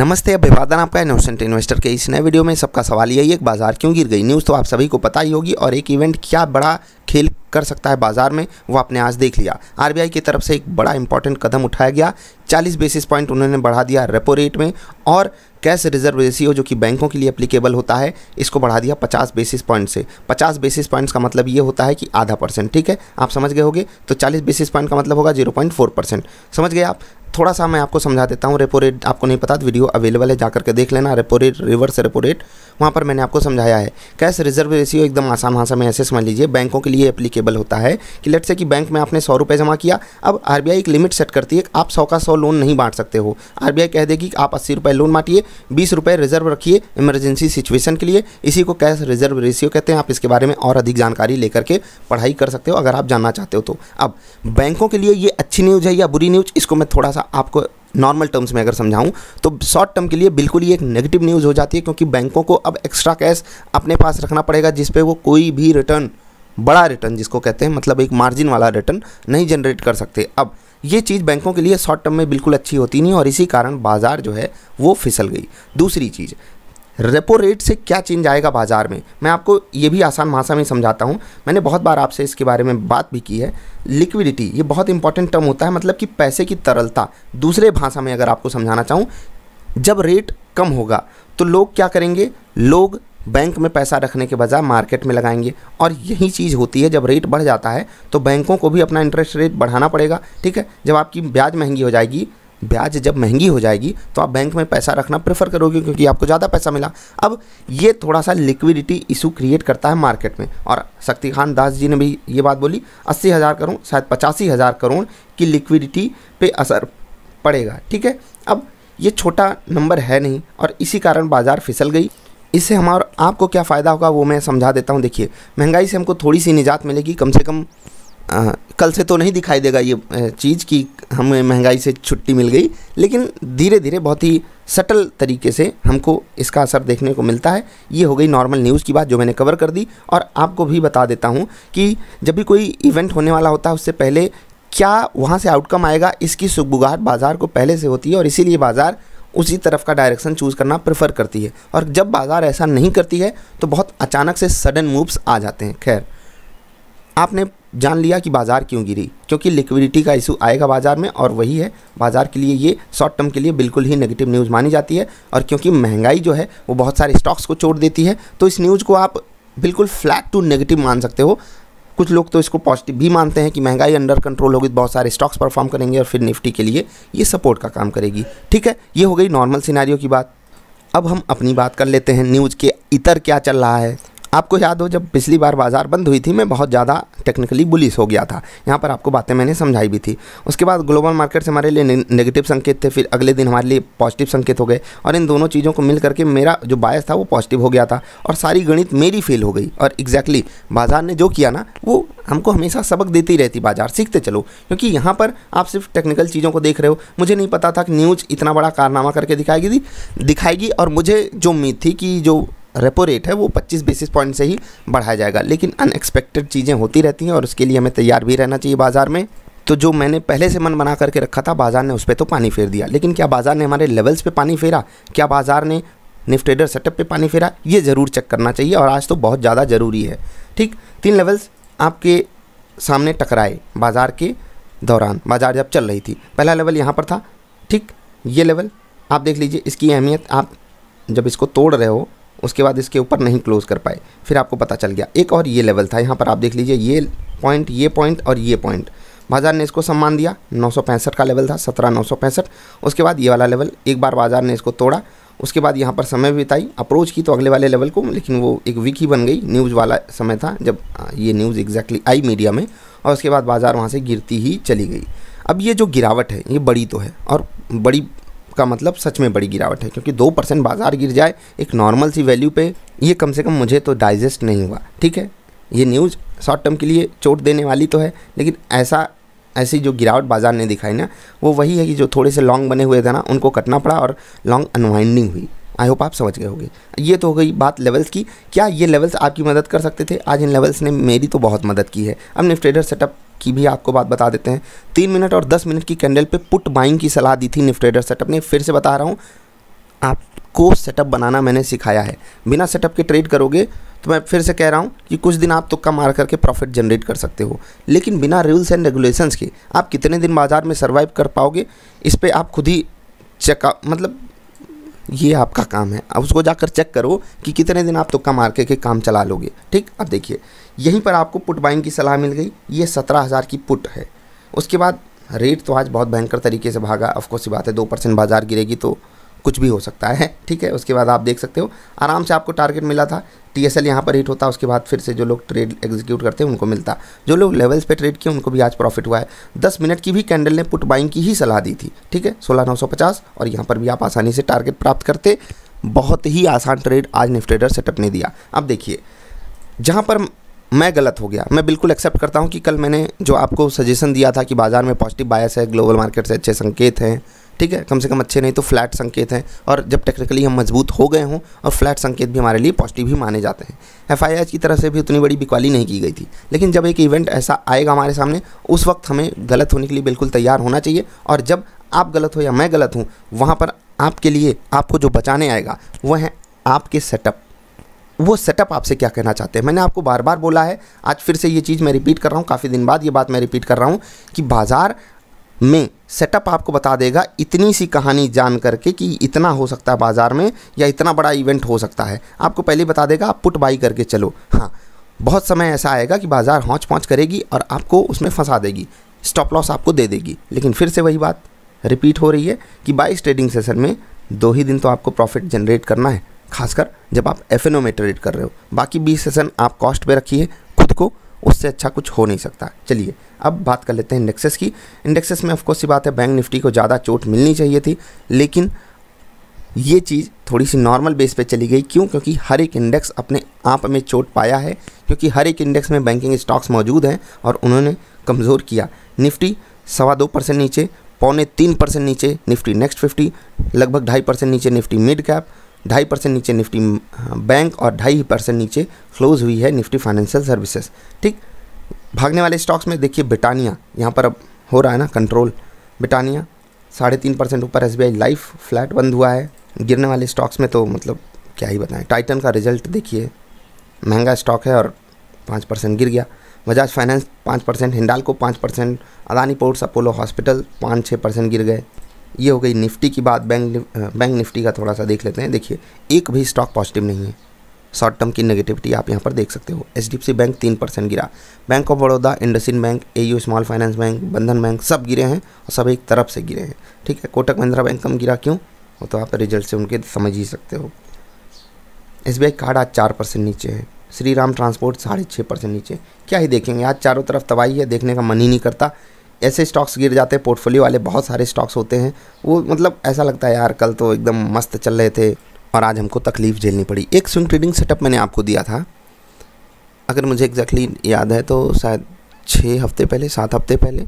नमस्ते अभिवादन आपका इनोसेंट इन्वेस्टर के इस नए वीडियो में सबका सवाल यही है कि बाजार क्यों गिर गई न्यूज़ तो आप सभी को पता ही होगी और एक इवेंट क्या बड़ा खेल कर सकता है बाजार में वो आपने आज देख लिया आरबीआई की तरफ से एक बड़ा इंपॉर्टेंट कदम उठाया गया 40 बेसिस पॉइंट उन्होंने बढ़ा दिया रेपो रेट में और कैश रिजर्व रेशियो जो कि बैंकों के लिए अप्लीकेबल होता है इसको बढ़ा दिया 50 बेसिस पॉइंट से 50 बेसिस पॉइंट्स का मतलब ये होता है कि आधा परसेंट ठीक है आप समझ गए होगे तो 40 बेसिस पॉइंट का मतलब होगा 0.4 परसेंट समझ गए आप थोड़ा सा मैं आपको समझा देता हूँ रेपो रेट आपको नहीं पता तो वीडियो अवेलेबल है जाकर के देख लेना repo rate reverse repo rate वहाँ पर मैंने आपको समझाया है कैश रिजर्व रेशियो एकदम आसान भाषा में ऐसे समझ लीजिए बैंकों के लिए एप्लीकेबल होता है कि लेट से कि बैंक में आपने सौ रुपये जमा किया अब आर एक लिमिट सेट करती है आप सौ का सौ लोन नहीं बांट सकते हो आर कह देगी कि आप अस्सी रुपये लोन बांटिए बीस रुपये रिजर्व रखिए इमरजेंसी सिचुएशन के लिए इसी को कैश रिजर्व रेशियो कहते हैं आप इसके बारे में और अधिक जानकारी लेकर के पढ़ाई कर सकते हो अगर आप जानना चाहते हो तो अब बैंकों के लिए ये अच्छी न्यूज़ है या बुरी न्यूज़ इसको मैं थोड़ा सा आपको नॉर्मल टर्म्स में अगर समझाऊं तो शॉर्ट टर्म के लिए बिल्कुल ही एक नेगेटिव न्यूज़ हो जाती है क्योंकि बैंकों को अब एक्स्ट्रा कैश अपने पास रखना पड़ेगा जिस पे वो कोई भी रिटर्न बड़ा रिटर्न जिसको कहते हैं मतलब एक मार्जिन वाला रिटर्न नहीं जनरेट कर सकते अब ये चीज़ बैंकों के लिए शॉर्ट टर्म में बिल्कुल अच्छी होती नहीं और इसी कारण बाज़ार जो है वो फिसल गई दूसरी चीज़ रेपो रेट से क्या चेंज आएगा बाज़ार में मैं आपको ये भी आसान भाषा में समझाता हूँ मैंने बहुत बार आपसे इसके बारे में बात भी की है लिक्विडिटी ये बहुत इंपॉर्टेंट टर्म होता है मतलब कि पैसे की तरलता दूसरे भाषा में अगर आपको समझाना चाहूँ जब रेट कम होगा तो लोग क्या करेंगे लोग बैंक में पैसा रखने के बजाय मार्केट में लगाएंगे और यही चीज़ होती है जब रेट बढ़ जाता है तो बैंकों को भी अपना इंटरेस्ट रेट बढ़ाना पड़ेगा ठीक है जब आपकी ब्याज महंगी हो जाएगी ब्याज जब महंगी हो जाएगी तो आप बैंक में पैसा रखना प्रेफर करोगे क्योंकि आपको ज़्यादा पैसा मिला अब ये थोड़ा सा लिक्विडिटी इशू क्रिएट करता है मार्केट में और शक्तिकांत दास जी ने भी ये बात बोली अस्सी हज़ार करोड़ शायद पचासी हज़ार करोड़ की लिक्विडिटी पे असर पड़ेगा ठीक है अब ये छोटा नंबर है नहीं और इसी कारण बाज़ार फिसल गई इससे हमारा आपको क्या फ़ायदा होगा वो मैं समझा देता हूँ देखिए महंगाई से हमको थोड़ी सी निजात मिलेगी कम से कम आ, कल से तो नहीं दिखाई देगा ये चीज़ कि हमें महंगाई से छुट्टी मिल गई लेकिन धीरे धीरे बहुत ही सटल तरीके से हमको इसका असर देखने को मिलता है ये हो गई नॉर्मल न्यूज़ की बात जो मैंने कवर कर दी और आपको भी बता देता हूँ कि जब भी कोई इवेंट होने वाला होता है उससे पहले क्या वहाँ से आउटकम आएगा इसकी सुगबुगाहट बाज़ार को पहले से होती है और इसीलिए बाज़ार उसी तरफ का डायरेक्शन चूज़ करना प्रेफर करती है और जब बाज़ार ऐसा नहीं करती है तो बहुत अचानक से सडन मूव्स आ जाते हैं खैर आपने जान लिया कि बाज़ार क्यों गिरी क्योंकि लिक्विडिटी का इशू आएगा बाज़ार में और वही है बाज़ार के लिए ये शॉर्ट टर्म के लिए बिल्कुल ही नेगेटिव न्यूज़ मानी जाती है और क्योंकि महंगाई जो है वो बहुत सारे स्टॉक्स को चोट देती है तो इस न्यूज़ को आप बिल्कुल फ्लैट टू नेगेटिव मान सकते हो कुछ लोग तो इसको पॉजिटिव भी मानते हैं कि महंगाई अंडर कंट्रोल होगी तो बहुत सारे स्टॉक्स परफॉर्म करेंगे और फिर निफ्टी के लिए ये सपोर्ट का काम करेगी ठीक है ये हो गई नॉर्मल सिनारियों की बात अब हम अपनी बात कर लेते हैं न्यूज़ के इतर क्या चल रहा है आपको याद हो जब पिछली बार बाज़ार बंद हुई थी मैं बहुत ज़्यादा टेक्निकली बुलिस हो गया था यहाँ पर आपको बातें मैंने समझाई भी थी उसके बाद ग्लोबल मार्केट से हमारे लिए नेगेटिव संकेत थे फिर अगले दिन हमारे लिए पॉजिटिव संकेत हो गए और इन दोनों चीज़ों को मिल करके मेरा जो बायस था वो पॉजिटिव हो गया था और सारी गणित मेरी फेल हो गई और एग्जैक्टली exactly बाज़ार ने जो किया ना वो हमको हमेशा सबक देती रहती बाज़ार सीखते चलो क्योंकि यहाँ पर आप सिर्फ टेक्निकल चीज़ों को देख रहे हो मुझे नहीं पता था कि न्यूज़ इतना बड़ा कारनामा करके दिखाएगी दिखाएगी और मुझे जो उम्मीद थी कि जो रेपो रेट है वो 25 बेसिस पॉइंट से ही बढ़ाया जाएगा लेकिन अनएक्सपेक्टेड चीज़ें होती रहती हैं और उसके लिए हमें तैयार भी रहना चाहिए बाज़ार में तो जो मैंने पहले से मन बना करके रखा था बाज़ार ने उस पर तो पानी फेर दिया लेकिन क्या बाज़ार ने हमारे लेवल्स पर पानी फेरा क्या बाज़ार ने निफ्टेडर सेटअप पर पानी फेरा ये ज़रूर चेक करना चाहिए और आज तो बहुत ज़्यादा ज़रूरी है ठीक तीन लेवल्स आपके सामने टकराए बाज़ार के दौरान बाज़ार जब चल रही थी पहला लेवल यहाँ पर था ठीक ये लेवल आप देख लीजिए इसकी अहमियत आप जब इसको तोड़ रहे हो उसके बाद इसके ऊपर नहीं क्लोज़ कर पाए फिर आपको पता चल गया एक और ये लेवल था यहाँ पर आप देख लीजिए ये पॉइंट ये पॉइंट और ये पॉइंट बाजार ने इसको सम्मान दिया नौ का लेवल था सत्रह नौ उसके बाद ये वाला लेवल एक बार बाजार ने इसको तोड़ा उसके बाद यहाँ पर समय बिताई अप्रोच की तो अगले वाले लेवल को लेकिन वो एक वीक ही बन गई न्यूज़ वाला समय था जब ये न्यूज़ एग्जैक्टली आई मीडिया में और उसके बाद बाज़ार वहाँ से गिरती ही चली गई अब ये जो गिरावट है ये बड़ी तो है और बड़ी का मतलब सच में बड़ी गिरावट है क्योंकि दो परसेंट बाजार गिर जाए एक नॉर्मल सी वैल्यू पे ये कम से कम मुझे तो डाइजेस्ट नहीं हुआ ठीक है ये न्यूज़ शॉर्ट टर्म के लिए चोट देने वाली तो है लेकिन ऐसा ऐसी जो गिरावट बाजार ने दिखाई ना वो वही है कि जो थोड़े से लॉन्ग बने हुए थे ना उनको कटना पड़ा और लॉन्ग अनवाइंडिंग हुई आई होप आप समझ गए होंगे ये तो हो गई बात लेवल्स की क्या ये लेवल्स आपकी मदद कर सकते थे आज इन लेवल्स ने मेरी तो बहुत मदद की है अब निफ्ट ट्रेडर सेटअप की भी आपको बात बता देते हैं तीन मिनट और दस मिनट की कैंडल पर पुट बाइंग की सलाह दी थी निफ्ट ट्रेडर सेटअप ने फिर से बता रहा हूँ आपको सेटअप बनाना मैंने सिखाया है बिना सेटअप के ट्रेड करोगे तो मैं फिर से कह रहा हूँ कि कुछ दिन आप तुक्का मार करके प्रॉफिट जनरेट कर सकते हो लेकिन बिना रूल्स एंड रेगुलेशंस के आप कितने दिन बाज़ार में सर्वाइव कर पाओगे इस पर आप खुद ही चेकअप मतलब ये आपका काम है अब उसको जाकर चेक करो कि कितने दिन आप कम मार के, के काम चला लोगे ठीक अब देखिए यहीं पर आपको पुट बाइंग की सलाह मिल गई ये सत्रह हज़ार की पुट है उसके बाद रेट तो आज बहुत भयंकर तरीके से भागा ऑफकोर्स ये बात है दो परसेंट बाज़ार गिरेगी तो कुछ भी हो सकता है ठीक है उसके बाद आप देख सकते हो आराम से आपको टारगेट मिला था टी एस एल यहाँ पर हिट होता उसके बाद फिर से जो लोग ट्रेड एग्जीक्यूट करते हैं उनको मिलता जो लोग लेवल्स पे ट्रेड किए उनको भी आज प्रॉफिट हुआ है दस मिनट की भी कैंडल ने पुट बाइंग की ही सलाह दी थी ठीक है सोलह नौ सौ पचास और यहाँ पर भी आप आसानी से टारगेट प्राप्त करते बहुत ही आसान ट्रेड आज निफ्टेडर सेटअप ने दिया अब देखिए जहाँ पर मैं गलत हो गया मैं बिल्कुल एक्सेप्ट करता हूँ कि कल मैंने जो आपको सजेशन दिया था कि बाज़ार में पॉजिटिव बायस है ग्लोबल मार्केट से अच्छे संकेत हैं ठीक है कम से कम अच्छे नहीं तो फ्लैट संकेत हैं और जब टेक्निकली हम मजबूत हो गए हों और फ्लैट संकेत भी हमारे लिए पॉजिटिव ही माने जाते हैं एफ की तरफ से भी उतनी बड़ी बिकवाली नहीं की गई थी लेकिन जब एक इवेंट ऐसा आएगा हमारे सामने उस वक्त हमें गलत होने के लिए बिल्कुल तैयार होना चाहिए और जब आप गलत हो या मैं गलत हूँ वहाँ पर आपके लिए आपको जो बचाने आएगा वह है आपके सेटअप वो सेटअप आपसे क्या कहना चाहते हैं मैंने आपको बार बार बोला है आज फिर से ये चीज़ मैं रिपीट कर रहा हूँ काफ़ी दिन बाद ये बात मैं रिपीट कर रहा हूँ कि बाज़ार में सेटअप आपको बता देगा इतनी सी कहानी जान करके कि इतना हो सकता है बाज़ार में या इतना बड़ा इवेंट हो सकता है आपको पहले बता देगा आप पुट बाई करके चलो हाँ बहुत समय ऐसा आएगा कि बाज़ार हौच पौच करेगी और आपको उसमें फंसा देगी स्टॉप लॉस आपको दे देगी लेकिन फिर से वही बात रिपीट हो रही है कि बाईस ट्रेडिंग सेशन में दो ही दिन तो आपको प्रॉफिट जनरेट करना है खासकर जब आप एफ में ट्रेड कर रहे हो बाकी बीस सेशन आप कॉस्ट पे रखिए खुद को उससे अच्छा कुछ हो नहीं सकता चलिए अब बात कर लेते हैं इंडेक्सेस की इंडेक्सेस में ऑफकोर्स ये बात है बैंक निफ्टी को ज़्यादा चोट मिलनी चाहिए थी लेकिन ये चीज़ थोड़ी सी नॉर्मल बेस पे चली गई क्यों क्योंकि हर एक इंडेक्स अपने आप में चोट पाया है क्योंकि हर एक इंडेक्स में बैंकिंग स्टॉक्स मौजूद हैं और उन्होंने कमज़ोर किया निफ्टी सवा दो परसेंट नीचे पौने तीन परसेंट नीचे निफ्टी नेक्स्ट फिफ्टी लगभग ढाई परसेंट नीचे निफ्टी मिड कैप ढाई परसेंट नीचे निफ्टी बैंक और ढाई परसेंट नीचे क्लोज हुई है निफ्टी फाइनेंशियल सर्विसेज ठीक भागने वाले स्टॉक्स में देखिए ब्रिटानिया यहाँ पर अब हो रहा है ना कंट्रोल ब्रिटानिया साढ़े तीन परसेंट ऊपर एस बी लाइफ फ्लैट बंद हुआ है गिरने वाले स्टॉक्स में तो मतलब क्या ही बताएं टाइटन का रिजल्ट देखिए महंगा स्टॉक है और पाँच परसेंट गिर गया बजाज फाइनेंस पाँच परसेंट हिंडाल को पाँच percent Adani Ports Apollo Hospital पाँच छः परसेंट गिर गए ये हो गई निफ्टी की बात बैंक बैंक निफ्टी का थोड़ा सा देख लेते हैं देखिए एक भी स्टॉक पॉजिटिव नहीं है शॉर्ट टर्म की नेगेटिविटी आप यहाँ पर देख सकते हो एच बैंक तीन परसेंट गिरा Bank of Baroda IndusInd Bank A Small Finance Bank Bandhan Bank सब गिरे हैं और सब एक तरफ से गिरे हैं ठीक है कोटक महिंद्रा बैंक कम गिरा क्यों वो तो आप रिजल्ट से उनके समझ ही सकते हो एस कार्ड आज चार परसेंट नीचे है श्री राम ट्रांसपोर्ट साढ़े छः परसेंट नीचे क्या ही देखेंगे आज चारों तरफ तबाही है देखने का मन ही नहीं करता ऐसे स्टॉक्स गिर जाते हैं पोर्टफोलियो वाले बहुत सारे स्टॉक्स होते हैं वो मतलब ऐसा लगता है यार कल तो एकदम मस्त चल रहे थे और आज हमको तकलीफ़ झेलनी पड़ी एक स्विंग ट्रेडिंग सेटअप मैंने आपको दिया था अगर मुझे एग्जैक्टली याद है तो शायद छः हफ्ते पहले सात हफ्ते पहले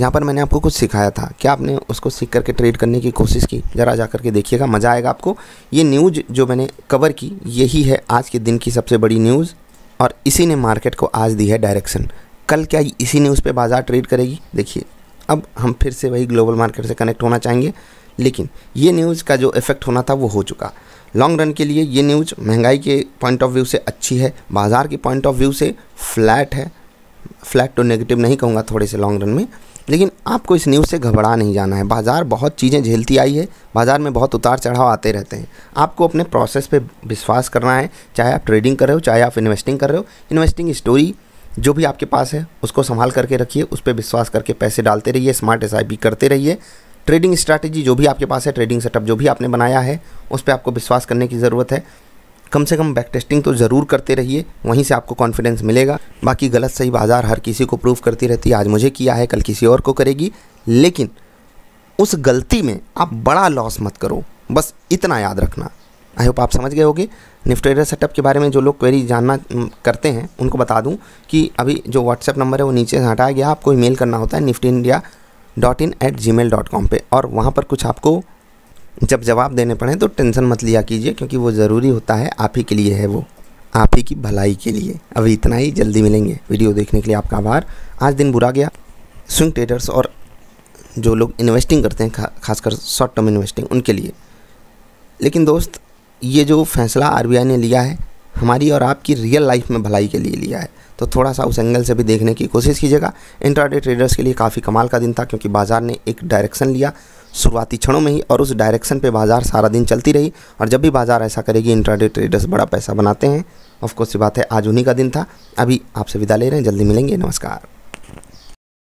यहाँ पर मैंने आपको कुछ सिखाया था क्या आपने उसको सीख करके ट्रेड करने की कोशिश की ज़रा जा करके देखिएगा मज़ा आएगा आपको ये न्यूज जो मैंने कवर की यही है आज के दिन की सबसे बड़ी न्यूज़ और इसी ने मार्केट को आज दी है डायरेक्शन कल क्या इसी न्यूज़ पे बाज़ार ट्रेड करेगी देखिए अब हम फिर से वही ग्लोबल मार्केट से कनेक्ट होना चाहेंगे लेकिन ये न्यूज़ का जो इफेक्ट होना था वो हो चुका लॉन्ग रन के लिए ये न्यूज़ महंगाई के पॉइंट ऑफ व्यू से अच्छी है बाज़ार के पॉइंट ऑफ व्यू से फ्लैट है फ्लैट तो नेगेटिव नहीं कहूँगा थोड़े से लॉन्ग रन में लेकिन आपको इस न्यूज़ से घबरा नहीं जाना है बाज़ार बहुत चीज़ें झेलती आई है बाज़ार में बहुत उतार चढ़ाव आते रहते हैं आपको अपने प्रोसेस पे विश्वास करना है चाहे आप ट्रेडिंग कर रहे हो चाहे आप इन्वेस्टिंग कर रहे हो इन्वेस्टिंग स्टोरी जो भी आपके पास है उसको संभाल करके रखिए उस पर विश्वास करके पैसे डालते रहिए स्मार्ट एस करते रहिए ट्रेडिंग स्ट्रैटेजी जो भी आपके पास है ट्रेडिंग सेटअप जो भी आपने बनाया है उस पर आपको विश्वास करने की ज़रूरत है कम से कम बैक टेस्टिंग तो ज़रूर करते रहिए वहीं से आपको कॉन्फिडेंस मिलेगा बाकी गलत सही बाज़ार हर किसी को प्रूव करती रहती है आज मुझे किया है कल किसी और को करेगी लेकिन उस गलती में आप बड़ा लॉस मत करो बस इतना याद रखना आई होप आप समझ गए होगे निफ्ट ट्रेडर सेटअप के बारे में जो लोग क्वेरी जानना करते हैं उनको बता दूं कि अभी जो व्हाट्सएप नंबर है वो नीचे से हटाया गया आपको ईमेल करना होता है nift India dot in at Gmail dot com पर और वहाँ पर कुछ आपको जब जवाब देने पड़े तो टेंशन मत लिया कीजिए क्योंकि वो ज़रूरी होता है आप ही के लिए है वो आप ही की भलाई के लिए अभी इतना ही जल्दी मिलेंगे वीडियो देखने के लिए आपका आभार आज दिन बुरा गया स्विंग ट्रेडर्स और जो लोग इन्वेस्टिंग करते हैं खासकर शॉर्ट टर्म इन्वेस्टिंग उनके लिए लेकिन दोस्त ये जो फैसला आर ने लिया है हमारी और आपकी रियल लाइफ में भलाई के लिए लिया है तो थोड़ा सा उस एंगल से भी देखने की कोशिश कीजिएगा इंट्राडे ट्रेडर्स के लिए काफ़ी कमाल का दिन था क्योंकि बाज़ार ने एक डायरेक्शन लिया शुरुआती क्षणों में ही और उस डायरेक्शन पे बाज़ार सारा दिन चलती रही और जब भी बाज़ार ऐसा करेगी इंट्राडे ट्रेडर्स बड़ा पैसा बनाते हैं ऑफकोर्स ये बात है आज उन्हीं का दिन था अभी आपसे विदा ले रहे हैं जल्दी मिलेंगे नमस्कार